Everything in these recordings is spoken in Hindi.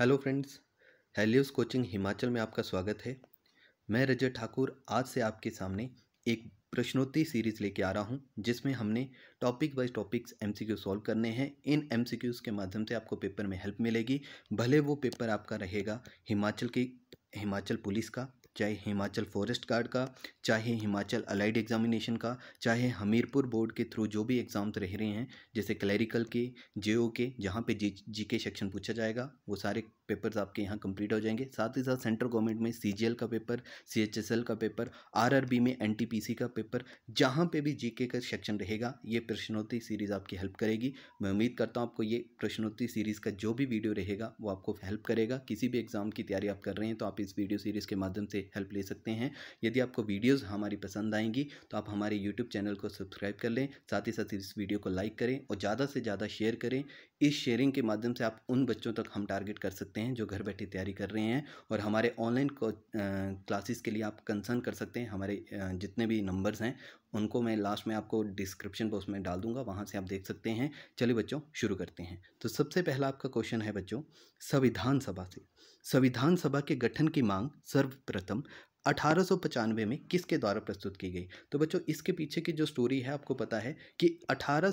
hello friends Helius coaching Himachal में आपका स्वागत है मैं रजत ठाकुर आज से आपके सामने एक प्रश्नोत्तरी सीरीज लेके आ रहा हूं जिसमें हमने topic wise topics MCQ solve करने हैं इन एमसीक्यूज़ के माध्यम से आपको पेपर में हेल्प मिलेगी भले वो पेपर आपका रहेगा हिमाचल की हिमाचल पुलिस का चाहे हिमाचल फॉरेस्ट गार्ड का चाहे हिमाचल अलाइड एग्जामिनेशन का चाहे हमीरपुर बोर्ड के थ्रू जो भी एग्ज़ाम्स रह रहे हैं जैसे क्लैरिकल के जे के जहाँ पे जी जी के सेक्शन पूछा जाएगा वो सारे पेपर्स आपके यहाँ कंप्लीट हो जाएंगे साथ ही साथ सेंट्रल गवर्नमेंट में सी का पेपर सी का पेपर आर में एन का पेपर जहाँ पे भी जीके का सेक्शन रहेगा ये प्रश्नोत्तरी सीरीज़ आपकी हेल्प करेगी मैं उम्मीद करता हूँ आपको ये प्रश्नोत्तरी सीरीज़ का जो भी वीडियो रहेगा वो आपको हेल्प करेगा किसी भी एग्ज़ाम की तैयारी आप कर रहे हैं तो आप इस वीडियो सीरीज़ के माध्यम से हेल्प ले सकते हैं यदि आपको वीडियोज़ हमारी पसंद आएंगी तो आप हमारे यूट्यूब चैनल को सब्सक्राइब कर लें साथ ही साथ इस वीडियो को लाइक करें और ज़्यादा से ज़्यादा शेयर करें इस शेयरिंग के माध्यम से आप उन बच्चों तक हम टारगेट कर सकते हैं जो घर बैठे तैयारी कर रहे हैं और हमारे ऑनलाइन क्लासेस के लिए आप कंसर्न कर सकते हैं हमारे जितने भी नंबर्स हैं उनको मैं लास्ट में आपको डिस्क्रिप्शन बॉक्स में डाल दूंगा वहाँ से आप देख सकते हैं चलिए बच्चों शुरू करते हैं तो सबसे पहला आपका क्वेश्चन है बच्चों संविधान सभा से संविधान सभा के गठन की मांग सर्वप्रथम 1895 में किसके द्वारा प्रस्तुत की गई तो बच्चों इसके पीछे की जो स्टोरी है आपको पता है कि अठारह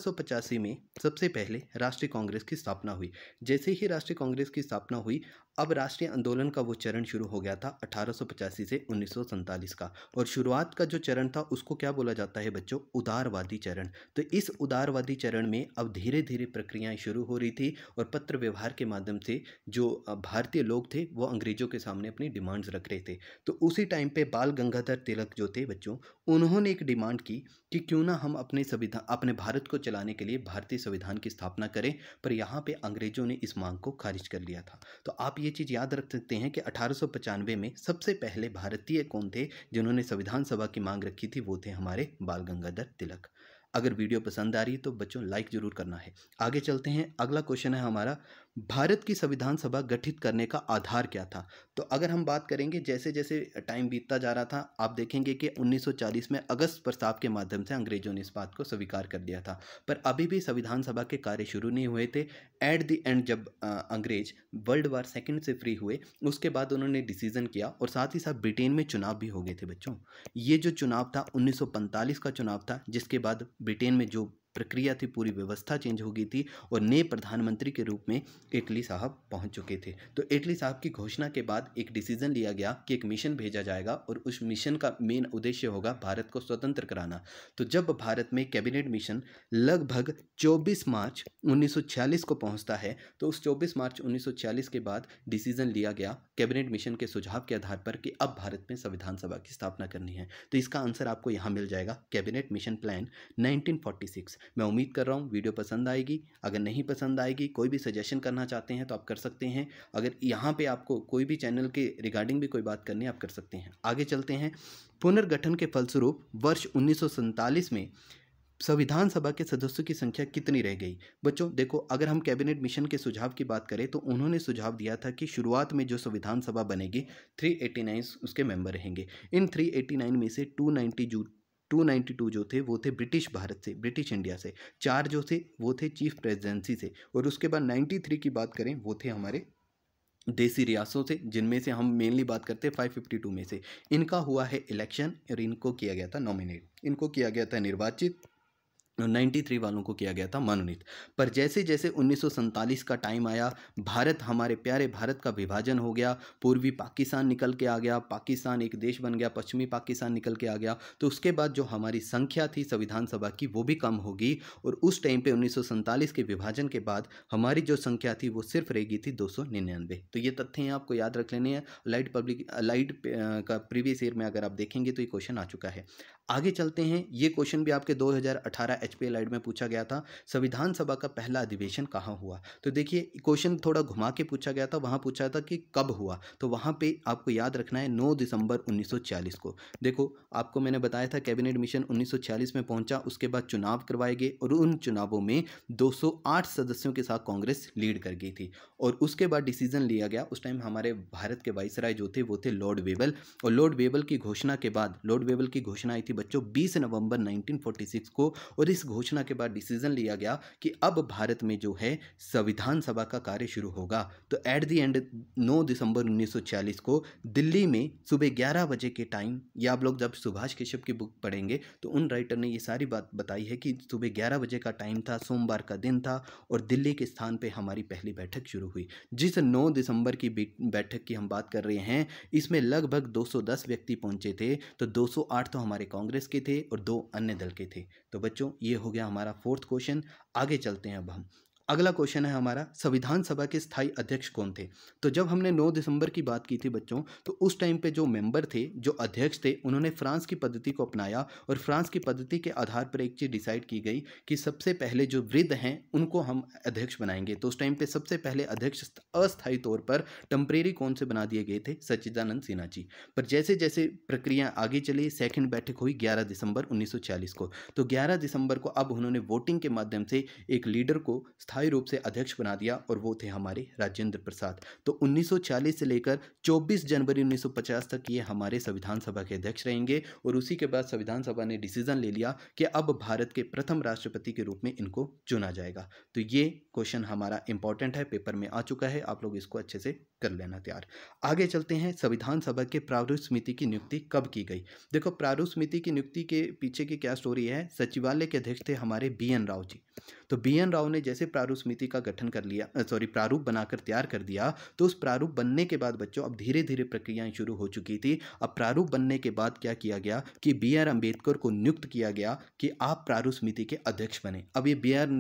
में सबसे पहले राष्ट्रीय कांग्रेस की स्थापना हुई जैसे ही राष्ट्रीय कांग्रेस की स्थापना हुई अब राष्ट्रीय आंदोलन का वो चरण शुरू हो गया था अठारह से उन्नीस का और शुरुआत का जो चरण था उसको क्या बोला जाता है बच्चों उदारवादी चरण तो इस उदारवादी चरण में अब धीरे धीरे प्रक्रियाएं शुरू हो रही थी और पत्र व्यवहार के माध्यम से जो भारतीय लोग थे वो अंग्रेजों के सामने अपनी डिमांड्स रख रहे थे तो उसी टाइम पर बाल गंगाधर तिलक जो थे बच्चों उन्होंने एक डिमांड की कि क्यों ना हम अपने संविधान अपने भारत को चलाने के लिए भारतीय संविधान की स्थापना करें पर यहाँ पे अंग्रेजों ने इस मांग को खारिज कर लिया था तो आप ये चीज़ याद रख सकते हैं कि अठारह में सबसे पहले भारतीय कौन थे जिन्होंने संविधान सभा की मांग रखी थी वो थे हमारे बाल गंगाधर तिलक अगर वीडियो पसंद आ रही तो बच्चों लाइक ज़रूर करना है आगे चलते हैं अगला क्वेश्चन है हमारा भारत की संविधान सभा गठित करने का आधार क्या था तो अगर हम बात करेंगे जैसे जैसे टाइम बीतता जा रहा था आप देखेंगे कि 1940 में अगस्त प्रस्ताव के माध्यम से अंग्रेजों ने इस बात को स्वीकार कर लिया था पर अभी भी संविधान सभा के कार्य शुरू नहीं हुए थे एट द एंड जब अंग्रेज वर्ल्ड वार सेकेंड से फ्री हुए उसके बाद उन्होंने डिसीजन किया और साथ ही साथ ब्रिटेन में चुनाव भी हो गए थे बच्चों ये जो चुनाव था उन्नीस का चुनाव था जिसके बाद ब्रिटेन में जो प्रक्रिया थी पूरी व्यवस्था चेंज हो गई थी और नए प्रधानमंत्री के रूप में इटली साहब पहुंच चुके थे तो इटली साहब की घोषणा के बाद एक डिसीजन लिया गया कि एक मिशन भेजा जाएगा और उस मिशन का मेन उद्देश्य होगा भारत को स्वतंत्र कराना तो जब भारत में कैबिनेट मिशन लगभग 24 मार्च 1946 को पहुंचता है तो उस 24 मार्च 1946 के बाद डिसीजन लिया गया कैबिनेट मिशन के सुझाव के आधार पर कि अब भारत में संविधान सभा की स्थापना करनी है तो इसका आंसर आपको यहाँ मिल जाएगा कैबिनेट मिशन प्लान 1946 मैं उम्मीद कर रहा हूँ वीडियो पसंद आएगी अगर नहीं पसंद आएगी कोई भी सजेशन करना चाहते हैं तो आप कर सकते हैं अगर यहाँ पे आपको कोई भी चैनल के रिगार्डिंग भी कोई बात करनी है आप कर सकते हैं आगे चलते हैं पुनर्गठन के फलस्वरूप वर्ष उन्नीस में संविधान सभा के सदस्यों की संख्या कितनी रह गई बच्चों देखो अगर हम कैबिनेट मिशन के सुझाव की बात करें तो उन्होंने सुझाव दिया था कि शुरुआत में जो संविधान सभा बनेगी 389 उसके मेंबर रहेंगे इन 389 में से 290 जून 292 जो थे वो थे ब्रिटिश भारत से ब्रिटिश इंडिया से चार जो थे वो थे चीफ प्रेजिडेंसी से और उसके बाद 93 की बात करें वो थे हमारे देसी रियासतों से जिनमें से हम मेनली बात करते हैं 552 में से इनका हुआ है इलेक्शन और इनको किया गया था नॉमिनेट इनको किया गया था निर्वाचित 93 वालों को किया गया था मनोनीत पर जैसे जैसे उन्नीस का टाइम आया भारत हमारे प्यारे भारत का विभाजन हो गया पूर्वी पाकिस्तान निकल के आ गया पाकिस्तान एक देश बन गया पश्चिमी पाकिस्तान निकल के आ गया तो उसके बाद जो हमारी संख्या थी संविधान सभा की वो भी कम होगी और उस टाइम पे उन्नीस के विभाजन के बाद हमारी जो संख्या थी वो सिर्फ रहेगी थी दो तो ये तथ्य हैं आपको याद रख लेने हैं लाइट पब्लिक लाइट का प्रीवियस ईयर में अगर आप देखेंगे तो ये क्वेश्चन आ चुका है आगे चलते हैं ये क्वेश्चन भी आपके दो एच लाइट में पूछा गया था संविधान सभा का पहला अधिवेशन कहाँ हुआ तो देखिए क्वेश्चन थोड़ा घुमा के पूछा गया था वहाँ पूछा था कि कब हुआ तो वहाँ पे आपको याद रखना है 9 दिसंबर 1940 को देखो आपको मैंने बताया था कैबिनेट मिशन उन्नीस में पहुँचा उसके बाद चुनाव करवाए गए और उन चुनावों में दो सदस्यों के साथ कांग्रेस लीड कर गई थी और उसके बाद डिसीजन लिया गया उस टाइम हमारे भारत के वाइसराय जो थे वो थे लॉर्ड वेबल और लॉर्ड वेबल की घोषणा के बाद लॉर्ड वेबल की घोषणा आई थी बच्चों 20 नवंबर 1946 को और इस घोषणा के बाद डिसीजन लिया गया कि अब भारत में जो है संविधान सभा का कार्य शुरू होगा तो एट दी एंड 9 दिसंबर 1940 को दिल्ली में सुबह 11 बजे के टाइम या आप लोग जब सुभाष केशव की बुक पढ़ेंगे तो उन राइटर ने ये सारी बात बताई है कि सुबह ग्यारह बजे का टाइम था सोमवार का दिन था और दिल्ली के स्थान पर हमारी पहली बैठक शुरू हुई जिस नौ दिसंबर की बैठक की हम बात कर रहे हैं इसमें लगभग दो व्यक्ति पहुंचे थे तो दो तो हमारे कांग्रेस के थे और दो अन्य दल के थे तो बच्चों ये हो गया हमारा फोर्थ क्वेश्चन आगे चलते हैं अब हम अगला क्वेश्चन है हमारा संविधान सभा के स्थायी अध्यक्ष कौन थे तो जब हमने 9 दिसंबर की बात की थी बच्चों तो उस टाइम पे जो मेंबर थे जो अध्यक्ष थे उन्होंने फ्रांस की पद्धति को अपनाया और फ्रांस की पद्धति के आधार पर एक चीज़ डिसाइड की गई कि सबसे पहले जो वृद्ध हैं उनको हम अध्यक्ष बनाएंगे तो उस टाइम पर सबसे पहले अध्यक्ष अस्थायी तौर पर टम्परेरी कौन से बना दिए गए थे सच्चिदानंद सिन्हा जी पर जैसे जैसे प्रक्रिया आगे चली सेकेंड बैठक हुई ग्यारह दिसंबर उन्नीस को तो ग्यारह दिसंबर को अब उन्होंने वोटिंग के माध्यम से एक लीडर को स्थायी रूप से अध्यक्ष बना दिया और वो थे हमारे राजेंद्र प्रसाद तो 1940 से लेकर 24 जनवरी 1950 तक ये हमारे संविधान सभा के अध्यक्ष रहेंगे और उसी के बाद संविधान सभा ने डिसीजन ले लिया कि अब भारत के प्रथम राष्ट्रपति के रूप में इनको चुना जाएगा तो ये क्वेश्चन हमारा इंपॉर्टेंट है पेपर में आ चुका है आप लोग इसको अच्छे से कर लेना तैयार आगे चलते हैं संविधान सभा के प्रारूप समिति की नियुक्ति कब की गई देखो प्रारूप समिति की नियुक्ति के पीछे की क्या स्टोरी है सचिवालय के अध्यक्ष थे हमारे बी एन राव जी तो बी एन राव ने जैसे प्रारूप समिति का गठन कर लिया सॉरी प्रारूप बनाकर तैयार कर दिया तो उस प्रारूप बनने के बाद बच्चों अब धीरे धीरे प्रक्रियाएं शुरू हो चुकी थी अब प्रारूप बनने के बाद क्या किया गया कि बी आर अम्बेडकर को नियुक्त किया गया कि आप प्रारूप समिति के अध्यक्ष बने अब ये बी आर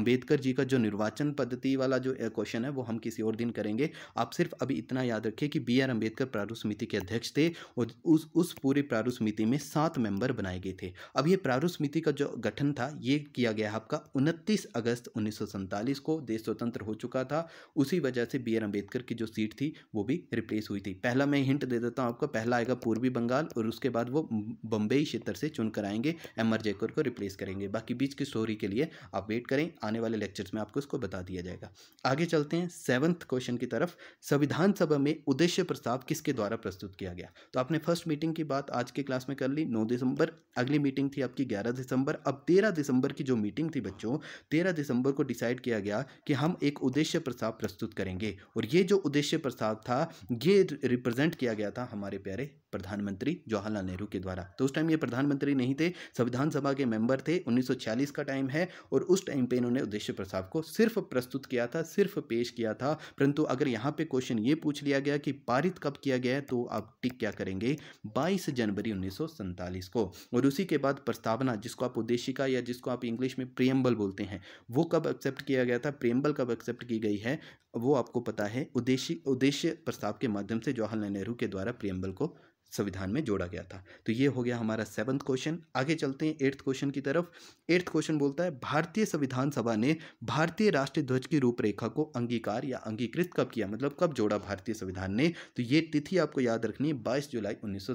अम्बेडकर अं, जी का जो निर्वाचन पद्धति वाला जो क्वेश्चन है वो हम किसी और दिन करेंगे आप सिर्फ अभी इतना याद रखिए कि बी आर अम्बेडकर प्रारूप समिति के अध्यक्ष थे और उस उस पूरे प्रारूप समिति में सात मेंबर बनाए गए थे अब ये प्रारूप समिति का जो गठन था ये किया गया आपका उनतीस अगस्त उन्नीस को देश स्वतंत्र हो चुका था उसी वजह से बी आर अम्बेडकर की जो सीट थी वो भी रिप्लेस हुई थी पहला मैं हिंट दे देता हूँ आपको पहला आएगा पूर्वी बंगाल और उसके बाद वो बम्बई क्षेत्र से चुनकर आएंगे एम आर जयकर को रिप्लेस करेंगे बाकी बीच की स्टोरी के लिए आप वेट करें आने वाले लेक्चर्स में आपको इसको बता दिया जाएगा आगे चलते हैं सेवन्थ क्वेश्चन की तरफ संविधान सभा में उद्देश्य प्रस्ताव किसके द्वारा प्रस्तुत किया गया तो आपने फर्स्ट मीटिंग की बात आज के क्लास में कर ली नौ दिसंबर अगली मीटिंग थी आपकी ग्यारह दिसंबर अब तेरह दिसंबर की जो मीटिंग थी बच्चों तेरह दिसंबर को डिसाइड किया गया कि हम एक उद्देश्य प्रस्ताव प्रस्तुत करेंगे और ये जो उद्देश्य प्रस्ताव था ये रिप्रेजेंट किया गया था हमारे प्यारे प्रधानमंत्री जवाहरलाल नेहरू के द्वारा तो उस टाइम ये प्रधानमंत्री नहीं थे संविधान सभा के मेंबर थे 1946 का टाइम है और उस टाइम पे इन्होंने उद्देश्य प्रस्ताव को सिर्फ प्रस्तुत किया था सिर्फ पेश किया था परंतु अगर यहाँ पे क्वेश्चन ये पूछ लिया गया कि पारित कब किया गया तो आप टिक क्या करेंगे बाईस जनवरी उन्नीस को और उसी के बाद प्रस्तावना जिसको आप उद्देशिका या जिसको आप इंग्लिश में प्रियम्बल बोलते हैं वो कब एक्सेप्ट किया गया था प्रियम्बल कब एक्सेप्ट की गई है वो आपको पता है उद्देश्य उद्देश्य प्रस्ताव के माध्यम से जवाहरलाल नेहरू के द्वारा प्रियम्बल को संविधान में जोड़ा गया था तो ये हो गया हमारा सेवन्थ क्वेश्चन आगे चलते हैं एट्थ क्वेश्चन की तरफ एट्थ क्वेश्चन बोलता है भारतीय संविधान सभा ने भारतीय राष्ट्रीय ध्वज की रूपरेखा को अंगीकार या अंगीकृत कब किया मतलब कब जोड़ा भारतीय संविधान ने तो ये तिथि आपको याद रखनी है बाईस जुलाई उन्नीस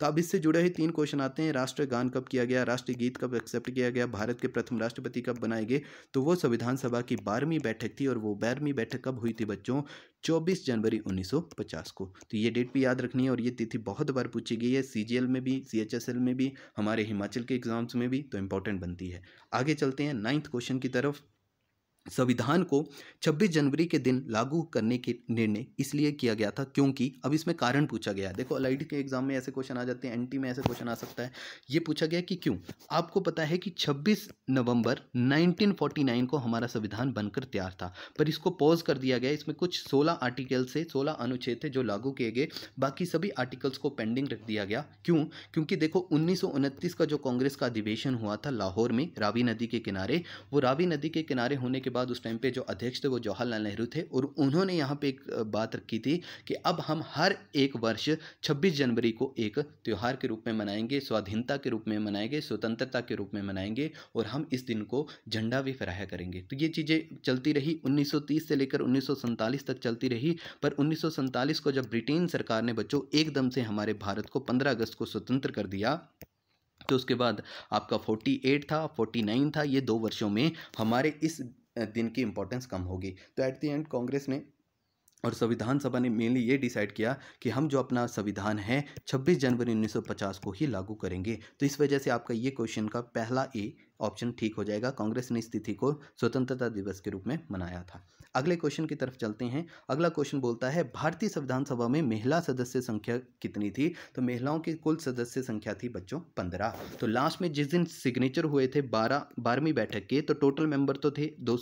तो अब इससे जुड़े हुए तीन क्वेश्चन आते हैं राष्ट्रीय गान कब किया गया राष्ट्रीय गीत कब एक्सेप्ट किया गया भारत के प्रथम राष्ट्रपति कब बनाए गए तो वो संविधान सभा की बारहवीं बैठक थी और वो बारहवीं बैठक कब हुई थी बच्चों चौबीस जनवरी उन्नीस को तो ये डेट भी याद रखनी है और ये तिथि बहुत बार पूछी गई है सी में भी सी में भी हमारे हिमाचल के एग्ज़ाम्स में भी तो इंपॉर्टेंट बनती है आगे चलते हैं नाइन्थ क्वेश्चन की तरफ संविधान को 26 जनवरी के दिन लागू करने के निर्णय इसलिए किया गया था क्योंकि अब इसमें कारण पूछा गया है देखो अलाइड के एग्जाम में ऐसे क्वेश्चन आ जाते हैं एनटी में ऐसे क्वेश्चन आ सकता है ये पूछा गया कि क्यों आपको पता है कि 26 नवंबर 1949 को हमारा संविधान बनकर तैयार था पर इसको पॉज कर दिया गया इसमें कुछ सोलह आर्टिकल से सोलह अनुच्छेद थे जो लागू किए गए बाकी सभी आर्टिकल्स को पेंडिंग रख दिया गया क्यों क्योंकि देखो उन्नीस का जो कांग्रेस का अधिवेशन हुआ था लाहौर में रावी नदी के किनारे वो रावी नदी के किनारे होने के बाद उस टाइम पे जो अध्यक्ष थे वो जवाहरलाल नेहरू थे और उन्होंने यहाँ पे एक बात रखी थी कि अब हम हर एक वर्ष 26 जनवरी को एक त्यौहार के रूप में मनाएंगे स्वाधीनता के रूप में मनाएंगे स्वतंत्रता के रूप में मनाएंगे और हम इस दिन को झंडा भी फहराया करेंगे तो ये चीज़ें चलती रही उन्नीस से लेकर उन्नीस तक चलती रही पर उन्नीस को जब ब्रिटेन सरकार ने बच्चों एकदम से हमारे भारत को पंद्रह अगस्त को स्वतंत्र कर दिया तो उसके बाद आपका 48 था 49 था ये दो वर्षों में हमारे इस दिन की इंपॉर्टेंस कम होगी तो एट द एंड कांग्रेस ने और संविधान सभा ने मेनली ये डिसाइड किया कि हम जो अपना संविधान है 26 जनवरी 1950 को ही लागू करेंगे तो इस वजह से आपका ये क्वेश्चन का पहला ए ऑप्शन ठीक हो जाएगा कांग्रेस ने इस तिथि को स्वतंत्रता दिवस के रूप में मनाया था अगले क्वेश्चन की तरफ चलते हैं अगला क्वेश्चन बोलता है भारतीय संविधान सभा में महिला सदस्य संख्या कितनी थी तो महिलाओं की कुल सदस्य संख्या थी बच्चों पंद्रह तो लास्ट में जिस दिन सिग्नेचर हुए थे बारह बारहवीं बैठक के तो टोटल मेंबर तो थे दो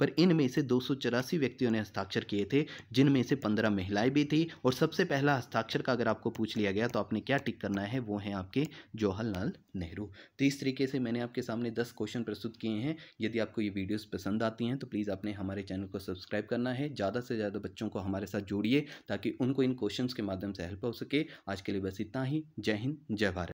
पर इनमें से दो व्यक्तियों ने हस्ताक्षर किए थे जिनमें से पंद्रह महिलाएं भी थी और सबसे पहला हस्ताक्षर का अगर आपको पूछ लिया गया तो आपने क्या टिक करना है वो है आपके जवाहरलाल नेहरू तो इस तरीके से मैं मैंने आपके सामने दस क्वेश्चन प्रस्तुत किए हैं यदि आपको ये वीडियोज़ पसंद आती हैं तो प्लीज़ आपने हमारे चैनल को सब्सक्राइब करना है ज़्यादा से ज़्यादा बच्चों को हमारे साथ जोड़िए ताकि उनको इन क्वेश्चन के माध्यम से हेल्प हो सके आज के लिए बस इतना ही जय हिंद जय भारत